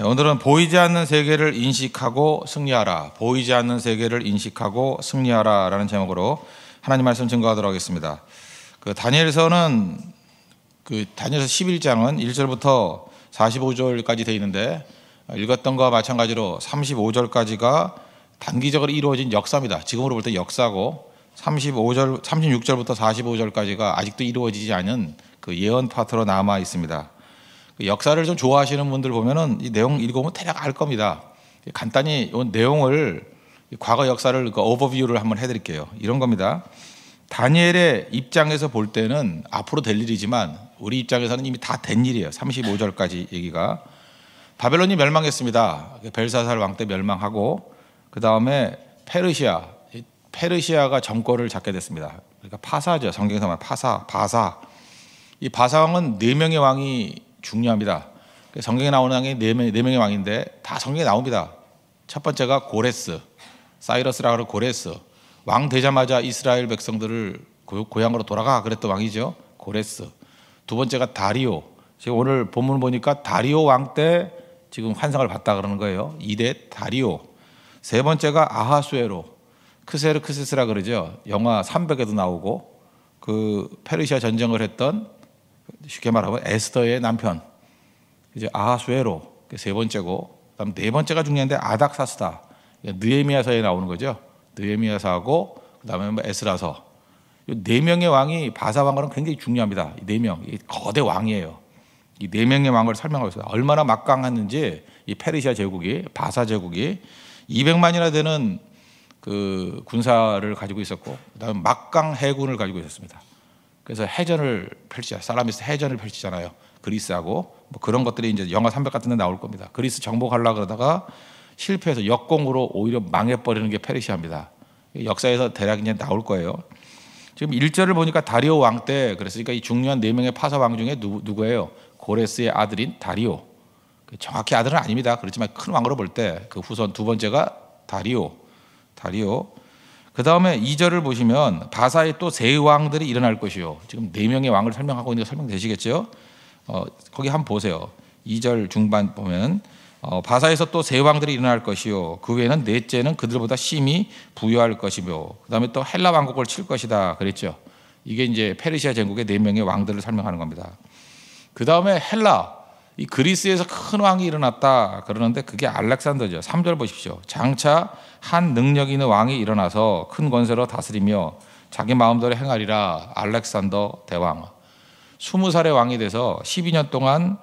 네, 오늘은 보이지 않는 세계를 인식하고 승리하라. 보이지 않는 세계를 인식하고 승리하라라는 제목으로 하나님 말씀 증거하도록 하겠습니다. 그 다니엘서는 그 다니엘서 11장은 1절부터 45절까지 돼 있는데 읽었던 거와 마찬가지로 35절까지가 단기적으로 이루어진 역사입니다. 지금으로 볼 때 역사고 35절 36절부터 45절까지가 아직도 이루어지지 않은 그 예언 파트로 남아 있습니다. 그 역사를 좀 좋아하시는 분들 보면은 이 내용 읽어보면 대략 알 겁니다. 간단히 이 내용을 과거 역사를 그 오버뷰를 한번 해드릴게요. 이런 겁니다. 다니엘의 입장에서 볼 때는 앞으로 될 일이지만 우리 입장에서는 이미 다 된 일이에요. 35절까지 얘기가 바벨론이 멸망했습니다. 그 벨사살 왕 때 멸망하고 그 다음에 페르시아 페르시아가 정권을 잡게 됐습니다. 그러니까 파사죠. 성경에서 말 파사 바사 이 바사 왕은 네 명의 왕이 중요합니다. 성경에 나오는 왕이 네, 네 명의 왕인데 다 성경에 나옵니다. 첫 번째가 고레스, 사이러스라 그러 고레스. 왕 되자마자 이스라엘 백성들을 고향으로 돌아가 그랬던 왕이죠. 고레스. 두 번째가 다리오. 지금 오늘 본문 보니까 다리오 왕 때 지금 환상을 봤다 그러는 거예요. 이대 다리오. 세 번째가 아하수에로. 크세르크세스라 그러죠. 영화 300에도 나오고 그 페르시아 전쟁을 했던 쉽게 말하면 에스더의 남편 이제 아하수에로 그 세 번째고 그다음 네 번째가 중요한데 아닥사스다 느헤미야서에 나오는 거죠. 느헤미야서하고 그다음에 뭐 에스라서 네 명의 왕이 바사 왕과는 굉장히 중요합니다. 네 명, 거대 왕이에요. 이 네 명의 왕을 설명하고 있어요. 얼마나 막강했는지 이 페르시아 제국이 바사 제국이 200만이나 되는 그 군사를 가지고 있었고 그다음 막강 해군을 가지고 있었습니다. 그래서 해전을 펼치자. 사람에서 해전을 펼치잖아요. 그리스하고 뭐 그런 것들이 이제 영화 300 같은 데 나올 겁니다. 그리스 정복하려 고 그러다가 실패해서 역공으로 오히려 망해버리는 게 페르시아입니다. 역사에서 대략 이제 나올 거예요. 지금 1절을 보니까 다리오 왕 때 그랬으니까 이 중요한 네 명의 파서왕 중에 누, 누구예요? 고레스의 아들인 다리오. 그 정확히 아들은 아닙니다. 그렇지만 큰 왕으로 볼 때 그 후손 두 번째가 다리오. 다리오. 그 다음에 2절을 보시면 바사에 또 세 왕들이 일어날 것이요. 지금 네 명의 왕을 설명하고 있는 거 설명되시겠죠? 어, 거기 한번 보세요. 2절 중반 보면 어, 바사에서 또 세 왕들이 일어날 것이요. 그 외에는 넷째는 그들보다 심히 부여할 것이며, 그 다음에 또 헬라 왕국을 칠 것이다. 그랬죠. 이게 이제 페르시아 제국의 네 명의 왕들을 설명하는 겁니다. 그 다음에 헬라 이 그리스에서 큰 왕이 일어났다 그러는데 그게 알렉산더죠. 3절 보십시오. 장차 한 능력 있는 왕이 일어나서 큰 권세로 다스리며 자기 마음대로 행하리라 알렉산더 대왕. 20살의 왕이 돼서 12년 동안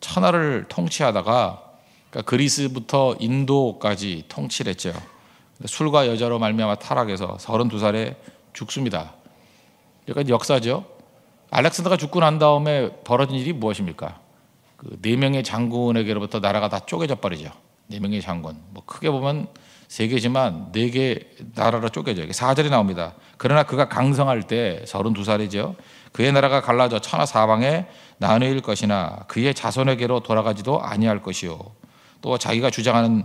천하를 통치하다가 그러니까 그리스부터 인도까지 통치를 했죠. 술과 여자로 말미암아 타락해서 32살에 죽습니다. 그러니까 역사죠. 알렉산더가 죽고 난 다음에 벌어진 일이 무엇입니까? 그네 명의 장군에게로부터 나라가 다 쪼개져 버리죠. 네 명의 장군. 뭐 크게 보면 세 개지만 네 개 나라로 쪼개져요. 사절이 나옵니다. 그러나 그가 강성할 때서른 살이죠. 그의 나라가 갈라져 천하 사방에 나누 것이나 그의 자손에게로 돌아가지도 아니할 것이요. 또 자기가 주장하는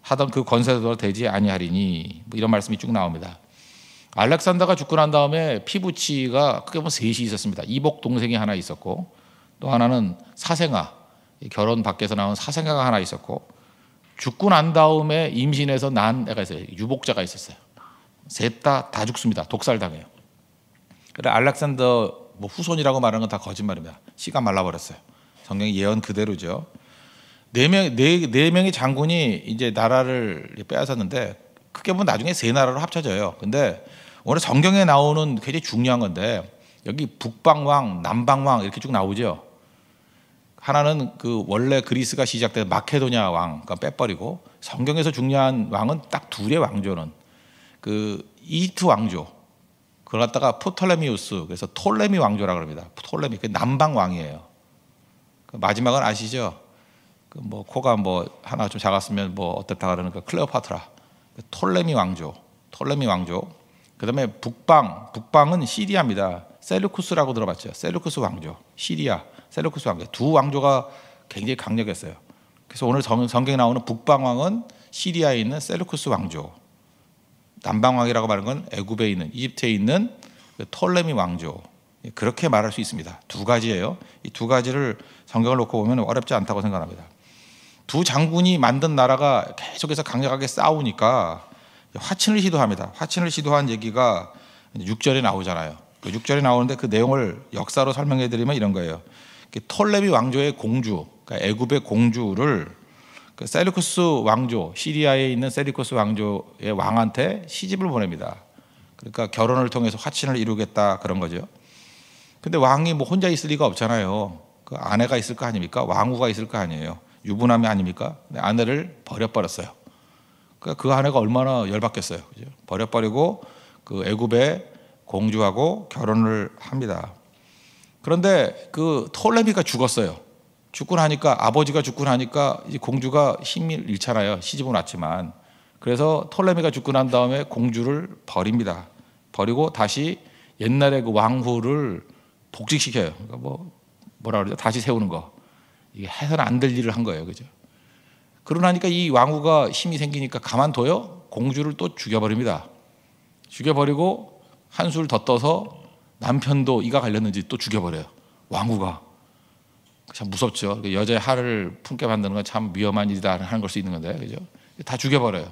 하던 그권세대 되지 아니하리니 뭐 이런 말씀이 쭉 나옵니다. 알렉산더가 죽고 난 다음에 피부치가 크게 보면 셋이 있었습니다. 이복 동생이 하나 있었고 또 하나는 사생아 결혼 밖에서 나온 사생아가 하나 있었고 죽고 난 다음에 임신해서 난 애가 있어요 유복자가 있었어요 셋다다 죽습니다 독살당해요 그래 알렉산더 뭐 후손이라고 말하는 건 다 거짓말입니다 씨가 말라버렸어요 성경의 예언 그대로죠 네명네네 네, 네 명의 장군이 이제 나라를 빼앗았는데 크게 보면 나중에 세 나라로 합쳐져요 근데 원래 성경에 나오는 굉장히 중요한 건데 여기 북방왕 남방왕 이렇게 쭉 나오죠 하나는 그 원래 그리스가 시작된 마케도냐 왕, 그러니까 빼버리고 성경에서 중요한 왕은 딱 둘의 왕조는 그이트 왕조. 그걸 갖다가 포톨레미우스, 그래서 톨레미 왕조라 그럽니다. 톨레미, 그 남방 왕이에요. 그 마지막은 아시죠? 그뭐 코가 뭐 하나 좀 작았으면 뭐 어떻다 그러는 그러니까 그 클레오파트라, 그 톨레미 왕조, 톨레미 왕조. 그다음에 북방, 북방은 시리아입니다. 셀루쿠스라고 들어봤죠. 셀루쿠스 왕조, 시리아. 셀루쿠스 왕조 두 왕조가 굉장히 강력했어요. 그래서 오늘 성경에 나오는 북방왕은 시리아에 있는 셀루쿠스 왕조, 남방왕이라고 말하는 건 애굽에 있는 이집트에 있는 그 톨레미 왕조 그렇게 말할 수 있습니다. 두 가지예요. 이 두 가지를 성경을 놓고 보면 어렵지 않다고 생각합니다. 두 장군이 만든 나라가 계속해서 강력하게 싸우니까 화친을 시도합니다. 화친을 시도한 얘기가 6절에 나오잖아요. 6절에 그 나오는데 그 내용을 역사로 설명해 드리면 이런 거예요. 그 톨레비 왕조의 공주, 그러니까 애굽의 공주를 그세르쿠스 왕조, 시리아에 있는 세르쿠스 왕조의 왕한테 시집을 보냅니다. 그러니까 결혼을 통해서 화친을 이루겠다 그런 거죠. 근데 왕이 뭐 혼자 있을 리가 없잖아요. 그 아내가 있을 거 아닙니까? 왕후가 있을 거 아니에요. 유부남이 아닙니까? 아내를 버려버렸어요. 그러니까 그 아내가 얼마나 열받겠어요. 그죠? 버려버리고 그 애굽의 공주하고 결혼을 합니다. 그런데 그 톨레미가 죽었어요. 죽고 나니까 아버지가 죽고 나니까 공주가 힘을 잃잖아요. 시집은 왔지만. 그래서 톨레미가 죽고 난 다음에 공주를 버립니다. 버리고 다시 옛날에 그 왕후를 복직시켜요. 그러니까 뭐 뭐라 그러죠? 다시 세우는 거. 이게 해서는 안 될 일을 한 거예요. 그죠? 그러나니까 이 왕후가 힘이 생기니까 가만둬요. 공주를 또 죽여버립니다. 죽여버리고 한술 더 떠서 남편도 이가 갈렸는지 또 죽여버려요. 왕후가. 참 무섭죠. 그 여자의 하를 품게 만드는 건 참 위험한 일이다 하는 걸 수 있는 건데, 그죠? 다 죽여버려요.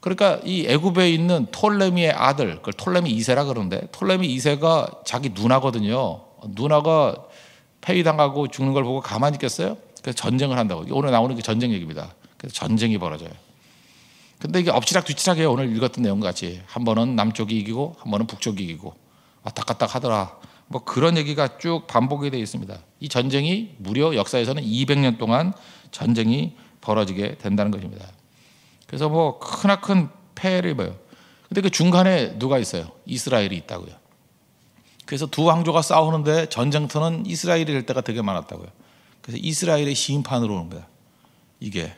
그러니까 이 애굽에 있는 톨레미의 아들, 그걸 톨레미 2세라 그러는데, 톨레미 2세가 자기 누나거든요. 누나가 폐위당하고 죽는 걸 보고 가만히 있겠어요? 그래서 전쟁을 한다고. 오늘 나오는 게 전쟁 얘기입니다. 그래서 전쟁이 벌어져요. 근데 이게 엎치락 뒤치락해요. 오늘 읽었던 내용 같이. 한 번은 남쪽이 이기고, 한 번은 북쪽이 이기고. 왔다갔다 하더라. 뭐 그런 얘기가 쭉 반복이 되어 있습니다. 이 전쟁이 무려 역사에서는 200년 동안 전쟁이 벌어지게 된다는 것입니다. 그래서 뭐 크나큰 패를 입어요. 근데 그 중간에 누가 있어요? 이스라엘이 있다고요. 그래서 두 왕조가 싸우는데 전쟁터는 이스라엘이 될 때가 되게 많았다고요. 그래서 이스라엘의 심판으로 오는 거야. 이게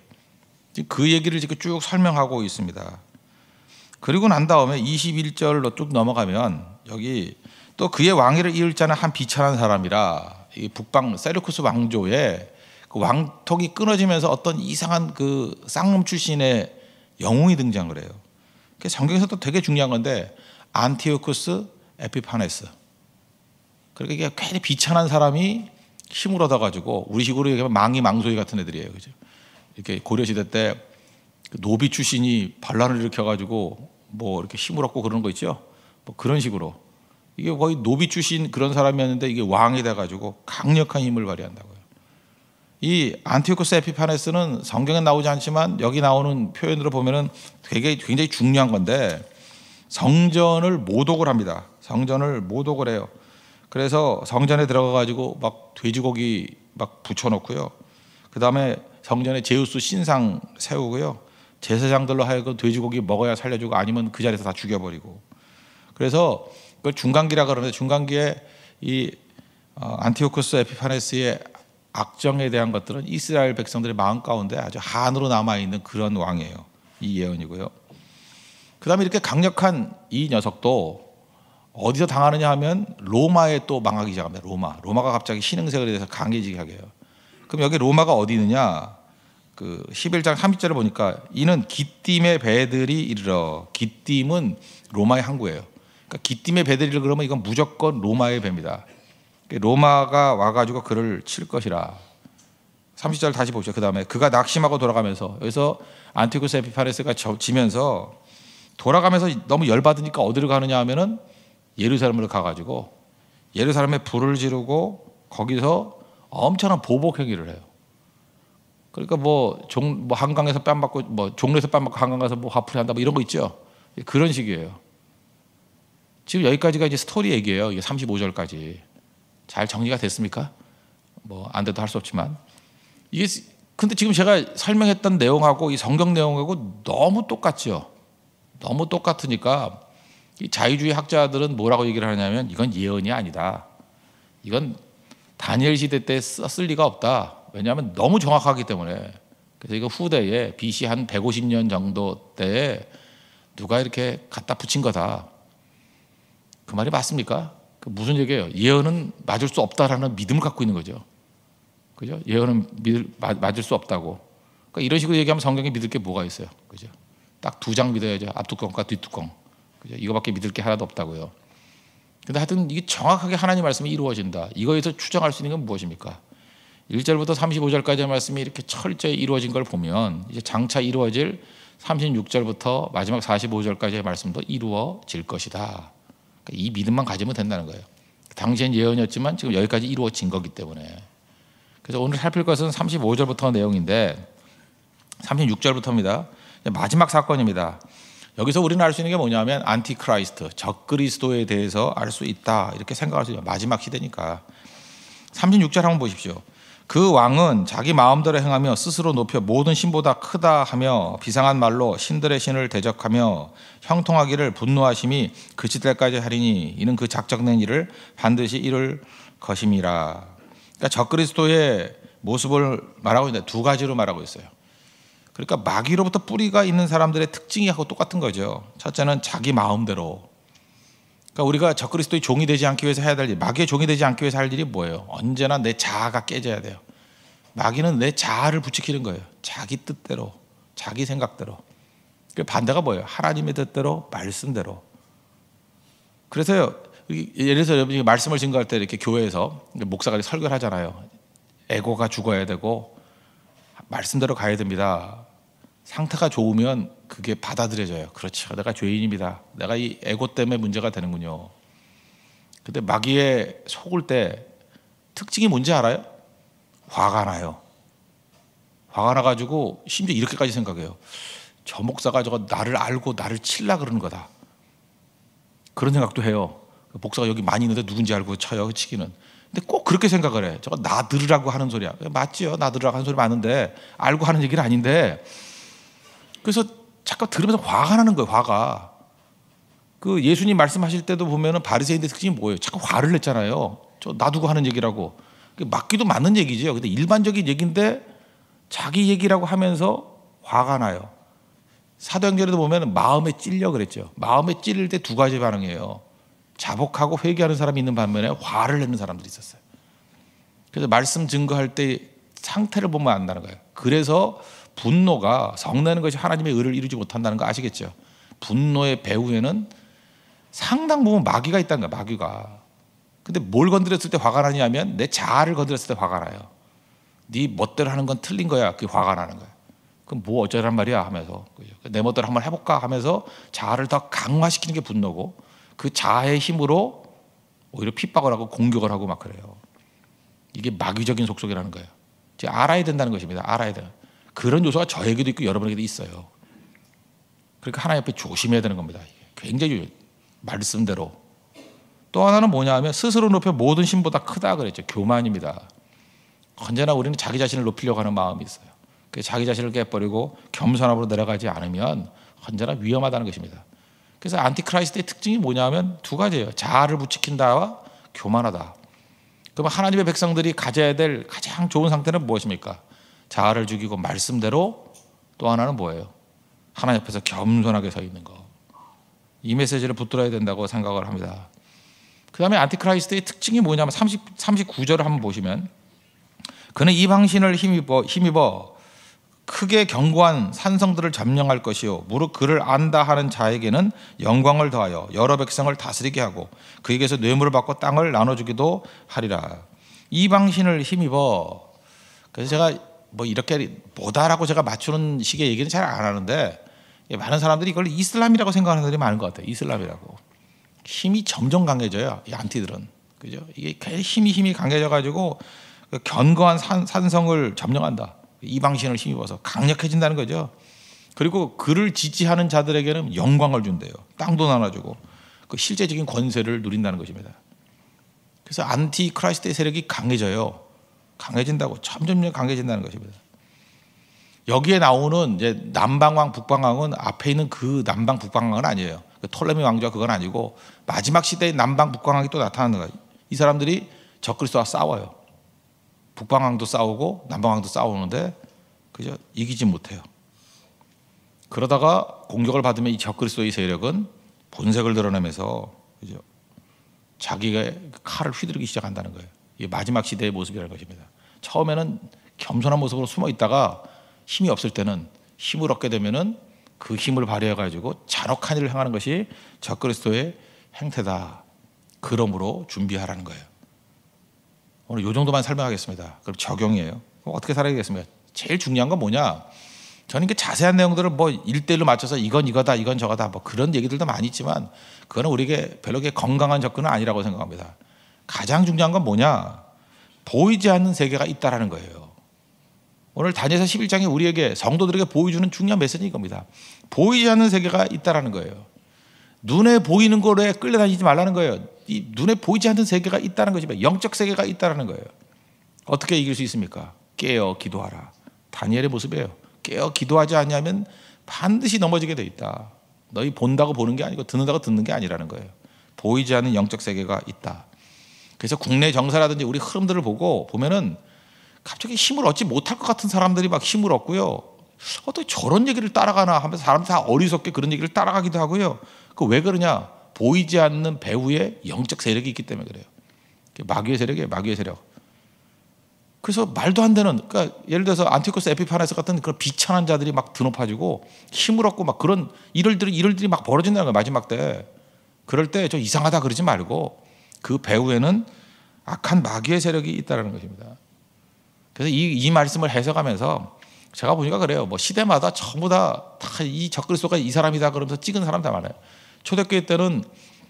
그 얘기를 지금 쭉 설명하고 있습니다. 그리고 난 다음에 21절로 쭉 넘어가면 여기 또 그의 왕위를 이을 자는 한 비천한 사람이라 이 북방 세르쿠스 왕조의 그 왕통이 끊어지면서 어떤 이상한 그 쌍놈 출신의 영웅이 등장을 해요. 그 성경에서도 되게 중요한 건데 안티오쿠스 에피파네스. 그러니까 이게 괜히 비천한 사람이 힘을 얻어가지고 우리식으로 얘기하면 망이 망소이 같은 애들이에요, 그죠? 이렇게 고려 시대 때 그 노비 출신이 반란을 일으켜가지고 뭐 이렇게 힘을 얻고 그러는거 있죠. 뭐 그런 식으로 이게 거의 노비 출신 그런 사람이었는데 이게 왕이 돼가지고 강력한 힘을 발휘한다고요. 이 안티오코스 에피파네스는 성경에 나오지 않지만 여기 나오는 표현으로 보면은 되게 굉장히 중요한 건데 성전을 모독을 합니다. 성전을 모독을 해요. 그래서 성전에 들어가 가지고 막 돼지고기 막 붙여놓고요. 그 다음에 성전에 제우스 신상 세우고요. 제사장들로 하여금 돼지고기 먹어야 살려주고 아니면 그 자리에서 다 죽여버리고 그래서 그걸 중간기라 그러는데 중간기에 이안티오크스 어, 에피파네스의 악정에 대한 것들은 이스라엘 백성들의 마음 가운데 아주 한으로 남아 있는 그런 왕이에요. 이 예언이고요. 그다음에 이렇게 강력한 이 녀석도 어디서 당하느냐 하면 로마에 또 망하기 시작합니다. 로마. 로마가 갑자기 신흥색을 해서 강해지게 하게요. 해 그럼 여기 로마가 어디 있느냐? 그 11장 30절을 보니까 이는 기띔의 배들이 이르러 기띔은 로마의 항구예요. 그러니까 기띔의 배들이 그러면 이건 무조건 로마의 배입니다. 그러니까 로마가 와가지고 그를 칠 것이라. 30절 다시 보죠. 그 다음에 그가 낙심하고 돌아가면서 여기서 안티고스 에피파레스가 지면서 돌아가면서 너무 열받으니까 어디로 가느냐 하면은 예루살렘으로 가가지고 예루살렘에 불을 지르고 거기서 엄청난 보복 행위를 해요. 그러니까 뭐, 종, 뭐 한강에서 뺨 맞고 뭐 종로에서 뺨 맞고 한강 가서 뭐 화풀이 한다 뭐 이런 거 있죠. 그런 식이에요. 지금 여기까지가 이제 스토리 얘기예요. 이게 35절까지. 잘 정리가 됐습니까? 뭐안 돼도 할 수 없지만 이게 근데 지금 제가 설명했던 내용하고 이 성경 내용하고 너무 똑같죠. 너무 똑같으니까 이 자유주의 학자들은 뭐라고 얘기를 하냐면 이건 예언이 아니다. 이건 다니엘 시대 때 썼을 리가 없다. 왜냐하면 너무 정확하기 때문에. 그래서 이거 후대에 BC 한 150년 정도 때에 누가 이렇게 갖다 붙인 거다. 그 말이 맞습니까? 그 무슨 얘기예요? 예언은 맞을 수 없다라는 믿음을 갖고 있는 거죠. 그죠? 예언은 믿을, 맞을 수 없다고. 그러니까 이런 식으로 얘기하면 성경에 믿을 게 뭐가 있어요? 그죠? 딱 두 장 믿어야죠. 앞뚜껑과 뒷뚜껑. 그죠? 이거밖에 믿을 게 하나도 없다고요. 근데 하여튼 이게 정확하게 하나님 말씀이 이루어진다. 이거에서 추정할 수 있는 건 무엇입니까? 1절부터 35절까지의 말씀이 이렇게 철저히 이루어진 걸 보면 이제 장차 이루어질 36절부터 마지막 45절까지의 말씀도 이루어질 것이다. 그러니까 이 믿음만 가지면 된다는 거예요. 당시엔 예언이었지만 지금 여기까지 이루어진 거기 때문에. 그래서 오늘 살필 것은 35절부터 내용인데 36절부터입니다. 마지막 사건입니다. 여기서 우리는 알 수 있는 게 뭐냐면 안티크라이스트, 적그리스도에 대해서 알 수 있다. 이렇게 생각할 수 있어요. 마지막 시대니까. 36절 한번 보십시오. 그 왕은 자기 마음대로 행하며 스스로 높여 모든 신보다 크다 하며 비상한 말로 신들의 신을 대적하며 형통하기를 분노하심이 그칠 때까지 하리니 이는 그 작정된 일을 반드시 이룰 것임이라. 그러니까 적그리스도의 모습을 말하고 있는데 두 가지로 말하고 있어요. 그러니까 마귀로부터 뿌리가 있는 사람들의 특징이 하고 똑같은 거죠. 첫째는 자기 마음대로 그러니까 우리가 적그리스도의 종이 되지 않기 위해서 해야 될 일, 마귀의 종이 되지 않기 위해서 할 일이 뭐예요? 언제나 내 자아가 깨져야 돼요. 마귀는 내 자아를 부추기는 거예요. 자기 뜻대로, 자기 생각대로. 그 반대가 뭐예요? 하나님의 뜻대로, 말씀대로. 그래서요, 예를 들어서 여러분이 말씀을 증거할 때 이렇게 교회에서 목사가 설교를 하잖아요. 에고가 죽어야 되고, 말씀대로 가야 됩니다. 상태가 좋으면 그게 받아들여져요. 그렇죠. 내가 죄인입니다. 내가 이 에고 때문에 문제가 되는군요. 근데 마귀에 속을 때 특징이 뭔지 알아요? 화가 나요. 화가 나가지고 심지어 이렇게까지 생각해요. 저 목사가 저거 나를 알고 나를 칠라 그러는 거다. 그런 생각도 해요. 목사가 여기 많이 있는데 누군지 알고 쳐요, 치기는. 근데 꼭 그렇게 생각을 해. 저거 나들으라고 하는 소리야. 맞지요? 나들으라고 하는 소리 많은데 알고 하는 얘기는 아닌데 그래서 잠깐 들으면서 화가 나는 거예요. 화가. 그 예수님 말씀하실 때도 보면은 바리새인들 특징이 뭐예요? 자꾸 화를 냈잖아요. 저 놔두고 하는 얘기라고. 맞기도 맞는 얘기죠. 근데 일반적인 얘기인데 자기 얘기라고 하면서 화가 나요. 사도행전에도 보면 마음에 찔려 그랬죠. 마음에 찔릴 때 두 가지 반응이에요. 자복하고 회개하는 사람이 있는 반면에 화를 내는 사람들이 있었어요. 그래서 말씀 증거할 때 상태를 보면 안다는 거예요. 그래서 분노가 성내는 것이 하나님의 의를 이루지 못한다는 거 아시겠죠? 분노의 배후에는 상당 부분 마귀가 있다는 거야, 마귀가. 근데 뭘 건드렸을 때 화가 나냐면 내 자아를 건드렸을 때 화가 나요. 네 멋대로 하는 건 틀린 거야. 그게 화가 나는 거야. 그럼 뭐 어쩌란 말이야 하면서 내 멋대로 한번 해볼까 하면서 자아를 더 강화시키는 게 분노고 그 자아의 힘으로 오히려 핍박을 하고 공격을 하고 막 그래요. 이게 마귀적인 속속이라는 거예요. 알아야 된다는 것입니다. 알아야 돼요. 그런 요소가 저에게도 있고 여러분에게도 있어요. 그러니까 하나님 에 조심해야 되는 겁니다. 굉장히 말씀대로. 또 하나는 뭐냐 하면 스스로 높여 모든 신보다 크다 그랬죠. 교만입니다. 언제나 우리는 자기 자신을 높이려고 하는 마음이 있어요. 자기 자신을 깨버리고 겸손함으로 내려가지 않으면 언제나 위험하다는 것입니다. 그래서 안티크라이스트의 특징이 뭐냐면 두 가지예요. 자아를 부추킨다와 교만하다. 그럼 하나님의 백성들이 가져야 될 가장 좋은 상태는 무엇입니까? 자아를 죽이고 말씀대로 또 하나는 뭐예요? 하나 옆에서 겸손하게 서 있는 거. 이 메시지를 붙들어야 된다고 생각을 합니다. 그 다음에 안티크라이스트의 특징이 뭐냐면 30, 39절을 한번 보시면 그는 이방신을 힘입어, 힘입어 크게 견고한 산성들을 점령할 것이요 무릇 그를 안다 하는 자에게는 영광을 더하여 여러 백성을 다스리게 하고 그에게서 뇌물을 받고 땅을 나눠주기도 하리라 이방신을 힘입어 그래서 제가 뭐 이렇게 뭐다라고 제가 맞추는 식의 얘기는 잘 안 하는데 예, 많은 사람들이 이걸 이슬람이라고 생각하는 사람이 많은 것 같아요. 이슬람이라고 힘이 점점 강해져요. 이 안티들은 그죠? 이게 힘이 힘이 강해져 가지고 그 견고한 산, 산성을 점령한다. 이방신을 힘입어서 강력해진다는 거죠. 그리고 그를 지지하는 자들에게는 영광을 준대요. 땅도 나눠주고 그 실제적인 권세를 누린다는 것입니다. 그래서 안티 크라이스트의 세력이 강해져요. 강해진다고 점점 강해진다는 것입니다. 여기에 나오는 이제 남방왕 북방왕은 앞에 있는 그 남방 북방왕은 아니에요. 그 톨레미 왕조가 그건 아니고 마지막 시대의 남방 북방왕이 또 나타나는 거예요. 이 사람들이 적그리스도와 싸워요. 북방왕도 싸우고 남방왕도 싸우는데 그저 이기지 못해요. 그러다가 공격을 받으면 이 적그리스도의 세력은 본색을 드러내면서 그죠? 자기가 칼을 휘두르기 시작한다는 거예요. 이게 마지막 시대의 모습이라는 것입니다. 처음에는 겸손한 모습으로 숨어 있다가 힘이 없을 때는 힘을 얻게 되면은 그 힘을 발휘해 가지고 잔혹한 일을 행하는 것이 적그리스도의 행태다. 그러므로 준비하라는 거예요. 오늘 요 정도만 설명하겠습니다. 그럼 적용이에요. 그럼 어떻게 살아야겠습니까? 제일 중요한 건 뭐냐? 저는 이렇게 자세한 내용들을 뭐일대일로 맞춰서 이건 이거다, 이건 저거다, 뭐 그런 얘기들도 많이 있지만 그거는 우리에게 별로 게 건강한 접근은 아니라고 생각합니다. 가장 중요한 건 뭐냐? 보이지 않는 세계가 있다라는 거예요. 오늘 다니엘서 11장이 우리에게 성도들에게 보여주는 중요한 메시지인 겁니다. 보이지 않는 세계가 있다라는 거예요. 눈에 보이는 거에 끌려다니지 말라는 거예요. 이 눈에 보이지 않는 세계가 있다는 것이면 영적 세계가 있다라는 거예요. 어떻게 이길 수 있습니까? 깨어 기도하라. 다니엘의 모습이에요. 깨어 기도하지 않냐면 반드시 넘어지게 돼 있다. 너희 본다고 보는 게 아니고 듣는다고 듣는 게 아니라는 거예요. 보이지 않는 영적 세계가 있다. 그래서 국내 정사라든지 우리 흐름들을 보고 보면은 갑자기 힘을 얻지 못할 것 같은 사람들이 막 힘을 얻고요. 어떻게 저런 얘기를 따라가나 하면서 사람 다 어리석게 그런 얘기를 따라가기도 하고요. 그 왜 그러냐? 보이지 않는 배후에 영적 세력이 있기 때문에 그래요. 마귀의 세력이에요. 마귀의 세력. 그래서 말도 안 되는 그러니까 예를 들어서 안티코스 에피파네스 같은 그런 비천한 자들이 막 드높아지고 힘을 얻고 막 그런 일들이 일들이 막 벌어진다는 거예요 마지막 때 그럴 때 저 이상하다 그러지 말고 그 배후에는 악한 마귀의 세력이 있다는 것입니다. 그래서 이, 이 말씀을 해석하면서 제가 보니까 그래요. 뭐 시대마다 전부 다다이 적그리스도가 이 사람이다 그러면서 찍은 사람 다 많아요. 초대교회 때는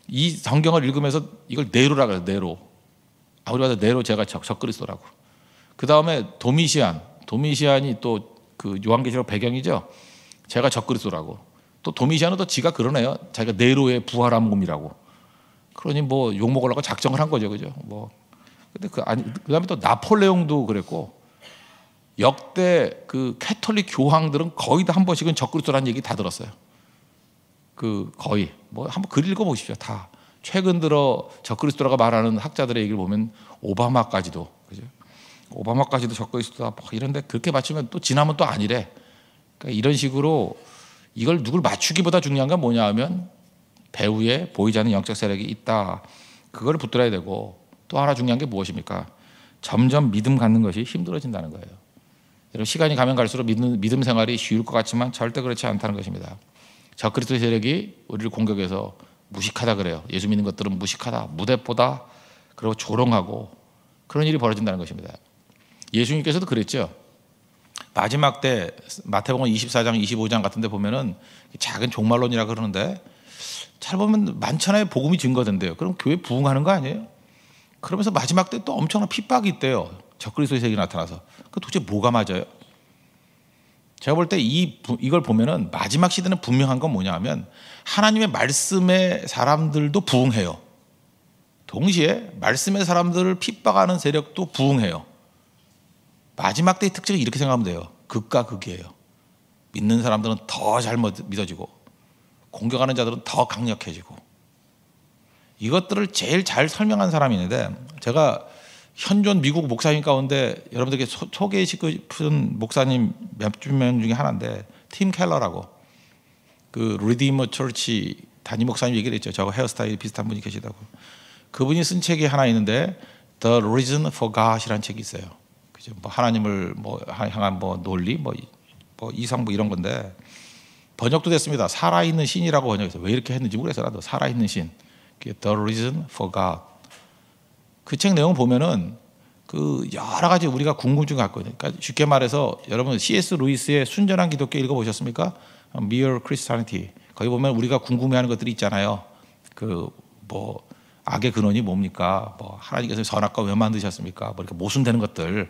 이 성경을 읽으면서 이걸 네로라 그래요. 네로. 아무리 봐 네로 제가 적, 적그리스도라고. 그 다음에 도미시안. 도미시안이 또 그 요한계시록 배경이죠. 제가 적그리스도라고. 또 도미시안은 또 지가 그러네요. 자기가 네로의 부활한 몸이라고. 그러니 뭐욕 먹으려고 작정을 한 거죠, 그죠? 뭐 근데 그 아니 그다음에 또 나폴레옹도 그랬고 역대 그 캐톨릭 교황들은 거의 다 한 번씩은 적그리스도라는 얘기 다 들었어요. 그 거의 뭐 한번 글 읽어 보십시오. 다 최근 들어 적그리스도라고 말하는 학자들의 얘기를 보면 오바마까지도 그죠? 오바마까지도 적그리스도다 뭐 이런데 그렇게 맞추면 또 지나면 또 아니래. 그러니까 이런 식으로 이걸 누굴 맞추기보다 중요한 건 뭐냐 하면 배후에 보이지 않는 영적 세력이 있다. 그걸 붙들어야 되고 또 하나 중요한 게 무엇입니까? 점점 믿음 갖는 것이 힘들어진다는 거예요. 여러분 시간이 가면 갈수록 믿음, 믿음 생활이 쉬울 것 같지만 절대 그렇지 않다는 것입니다. 적그리스도 세력이 우리를 공격해서 무식하다 그래요. 예수 믿는 것들은 무식하다, 무대보다 그리고 조롱하고 그런 일이 벌어진다는 것입니다. 예수님께서도 그랬죠. 마지막 때 마태복음 24장, 25장 같은 데 보면은 작은 종말론이라 그러는데 잘 보면 만잖아요 복음이 증거된대요. 그럼 교회 부흥하는 거 아니에요? 그러면서 마지막 때 또 엄청난 핍박이 있대요. 적그리스도의 세계 나타나서. 그 도대체 뭐가 맞아요? 제가 볼 때이걸 보면은 마지막 시대는 분명한 건 뭐냐하면 하나님의 말씀에 사람들도 부응해요. 동시에 말씀의 사람들을 핍박하는 세력도 부응해요. 마지막 때의 특징이 이렇게 생각하면 돼요. 극과 극이에요. 믿는 사람들은 더 잘 믿어지고 공격하는 자들은 더 강력해지고 이것들을 제일 잘 설명한 사람이 있는데 제가 현존 미국 목사님 가운데 여러분들에게 소, 개시키고 싶은 목사님 몇주명 중에 하나인데 팀 켈러라고 그 리디머 철치 단임 목사님 얘기를 했죠. 저거 헤어스타일 비슷한 분이 계시다고. 그분이 쓴 책이 하나 있는데 The Reason for God이라는 책이 있어요. 그죠? 뭐 하나님을 뭐 향한 뭐 논리 뭐, 뭐 이상 뭐 이런 건데 번역도 됐습니다. 살아있는 신이라고 번역해서 왜 이렇게 했는지 모르겠어요. 살아있는 신. The Reason for God. 그 책 내용 보면은 그 여러 가지 우리가 궁금증 갖거든요. 그러니까 쉽게 말해서 여러분 C.S. 루이스의 순전한 기독교 읽어보셨습니까? Mere Christianity. 거기 보면 우리가 궁금해하는 것들이 있잖아요. 그 뭐 악의 근원이 뭡니까? 뭐 하나님께서 선악과 왜 만드셨습니까? 뭐 이렇게 모순되는 것들.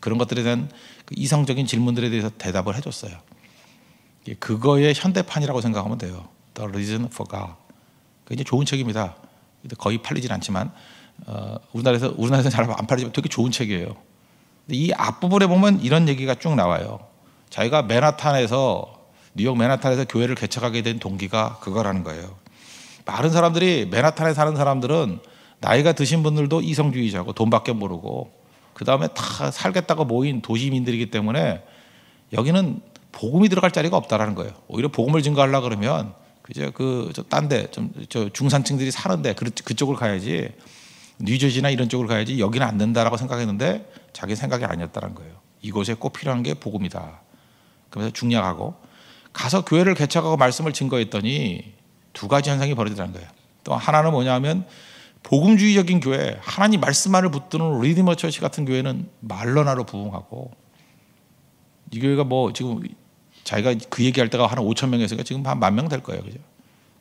그런 것들에 대한 그 이성적인 질문들에 대해서 대답을 해줬어요. 예, 그거의 현대판이라고 생각하면 돼요. The Reason for God. 그 이제 좋은 책입니다. 거의 팔리진 않지만 어, 우리나라에서 우리나라에서 잘 안 팔리지만 되게 좋은 책이에요. 이 앞부분에 보면 이런 얘기가 쭉 나와요. 자기가 맨하탄에서 뉴욕 맨하탄에서 교회를 개척하게 된 동기가 그거라는 거예요. 많은 사람들이 맨하탄에 사는 사람들은 나이가 드신 분들도 이성주의자고 돈밖에 모르고 그 다음에 다 살겠다고 모인 도시민들이기 때문에 여기는 복음이 들어갈 자리가 없다라는 거예요. 오히려 복음을 증거하려 그러면 그저 그딴데좀 저 중산층들이 사는데 그, 그쪽을 가야지 뉴저지나 이런 쪽을 가야지 여기는 안 된다라고 생각했는데 자기 생각이 아니었다는 거예요. 이곳에 꼭 필요한 게 복음이다. 그래서 중략하고 가서 교회를 개척하고 말씀을 증거했더니 두 가지 현상이 벌어지라는 거예요. 또 하나는 뭐냐면 복음주의적인 교회, 하나님 말씀만을 붙드는 리디머 처치 같은 교회는 말로나로 부흥하고 이 교회가 뭐 지금 자기가 그 얘기할 때가 한 5천 명이었으니까 지금 한 만 명 될 거예요. 그죠?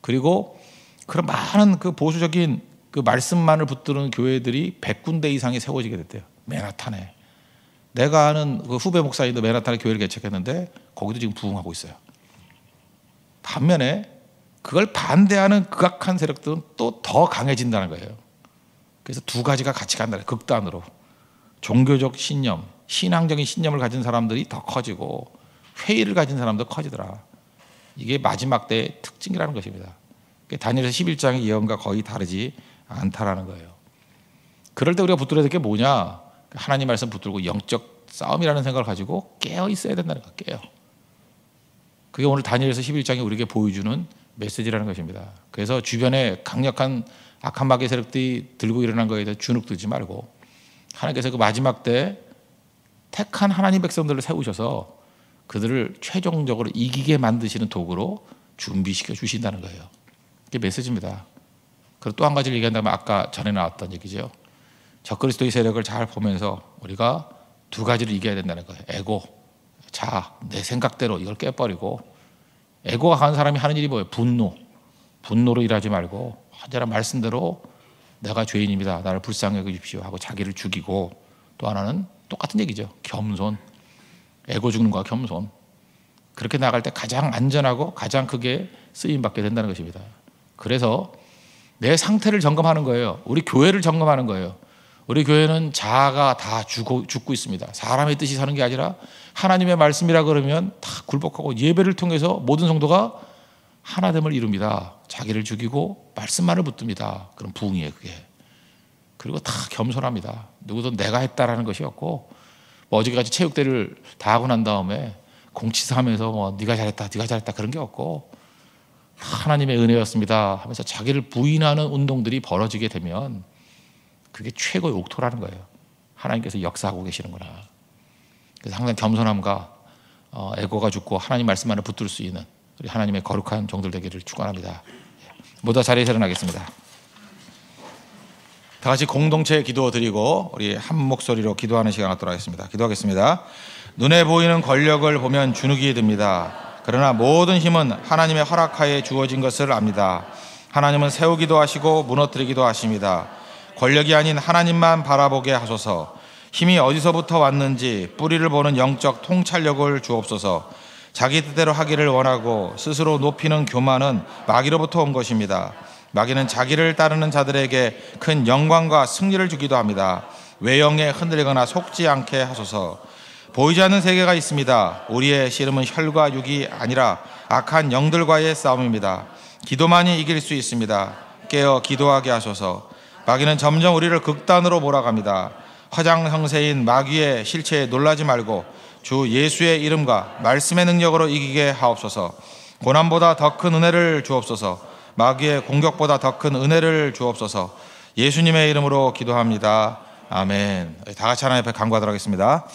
그리고 그런 많은 그 보수적인 그 말씀만을 붙드는 교회들이 100군데 이상이 세워지게 됐대요. 맨하탄에. 내가 아는 그 후배 목사님도 맨하탄에 교회를 개척했는데 거기도 지금 부흥하고 있어요. 반면에 그걸 반대하는 극악한 세력들은 또 더 강해진다는 거예요. 그래서 두 가지가 같이 간다 극단으로. 종교적 신념, 신앙적인 신념을 가진 사람들이 더 커지고 회의를 가진 사람도 커지더라. 이게 마지막 때의 특징이라는 것입니다. 그러니까 다니엘서 11장의 예언과 거의 다르지 않다라는 거예요. 그럴 때 우리가 붙들어야 될 게 뭐냐? 하나님 말씀 붙들고 영적 싸움이라는 생각을 가지고 깨어 있어야 된다는 거 깨요. 그게 오늘 다니엘서 11장이 우리에게 보여주는 메시지라는 것입니다. 그래서 주변에 강력한 악한 마귀 세력들이 들고 일어난 거에 대해 주눅들지 말고 하나님께서 그 마지막 때 택한 하나님 백성들을 세우셔서 그들을 최종적으로 이기게 만드시는 도구로 준비시켜 주신다는 거예요. 이게 메시지입니다. 그리고 또 한 가지를 얘기한다면 아까 전에 나왔던 얘기죠. 적그리스도의 세력을 잘 보면서 우리가 두 가지를 이겨야 된다는 거예요. 에고, 자, 내 생각대로 이걸 깨버리고 에고가 강한 사람이 하는 일이 뭐예요? 분노. 분노로 일하지 말고 환자라 말씀대로 내가 죄인입니다. 나를 불쌍히 여기십시오 하고 자기를 죽이고 또 하나는 똑같은 얘기죠. 겸손. 애고 죽음과 겸손. 그렇게 나갈 때 가장 안전하고 가장 크게 쓰임받게 된다는 것입니다. 그래서 내 상태를 점검하는 거예요. 우리 교회를 점검하는 거예요. 우리 교회는 자아가 다 죽고, 죽고 있습니다. 사람의 뜻이 사는 게 아니라 하나님의 말씀이라 그러면 다 굴복하고 예배를 통해서 모든 성도가 하나됨을 이룹니다. 자기를 죽이고 말씀만을 붙듭니다. 그럼 부흥이에요, 그게. 그리고 다 겸손합니다. 누구도 내가 했다라는 것이 없고 뭐 어저께까지 체육대를 다 하고 난 다음에 공치사하면서 뭐 네가 잘했다, 네가 잘했다 그런 게 없고 하나님의 은혜였습니다 하면서 자기를 부인하는 운동들이 벌어지게 되면 그게 최고의 옥토라는 거예요. 하나님께서 역사하고 계시는구나. 그래서 항상 겸손함과 어, 애고가 죽고 하나님 말씀 안에 붙들 수 있는 우리 하나님의 거룩한 종들 되기를 축원합니다. 모두 자리에서 일어나겠습니다. 다 같이 공동체 기도 드리고 우리 한 목소리로 기도하는 시간 갖도록 하겠습니다. 기도하겠습니다. 눈에 보이는 권력을 보면 주눅이 듭니다. 그러나 모든 힘은 하나님의 허락하에 주어진 것을 압니다. 하나님은 세우기도 하시고 무너뜨리기도 하십니다. 권력이 아닌 하나님만 바라보게 하소서. 힘이 어디서부터 왔는지 뿌리를 보는 영적 통찰력을 주옵소서. 자기 뜻대로 하기를 원하고 스스로 높이는 교만은 마귀로부터 온 것입니다. 마귀는 자기를 따르는 자들에게 큰 영광과 승리를 주기도 합니다. 외형에 흔들리거나 속지 않게 하소서. 보이지 않는 세계가 있습니다. 우리의 씨름은 혈과 육이 아니라 악한 영들과의 싸움입니다. 기도만이 이길 수 있습니다. 깨어 기도하게 하소서. 마귀는 점점 우리를 극단으로 몰아갑니다. 화장 형세인 마귀의 실체에 놀라지 말고 주 예수의 이름과 말씀의 능력으로 이기게 하옵소서. 고난보다 더 큰 은혜를 주옵소서. 마귀의 공격보다 더 큰 은혜를 주옵소서. 예수님의 이름으로 기도합니다. 아멘. 다 같이 하나님 앞에 간구하도록 하겠습니다.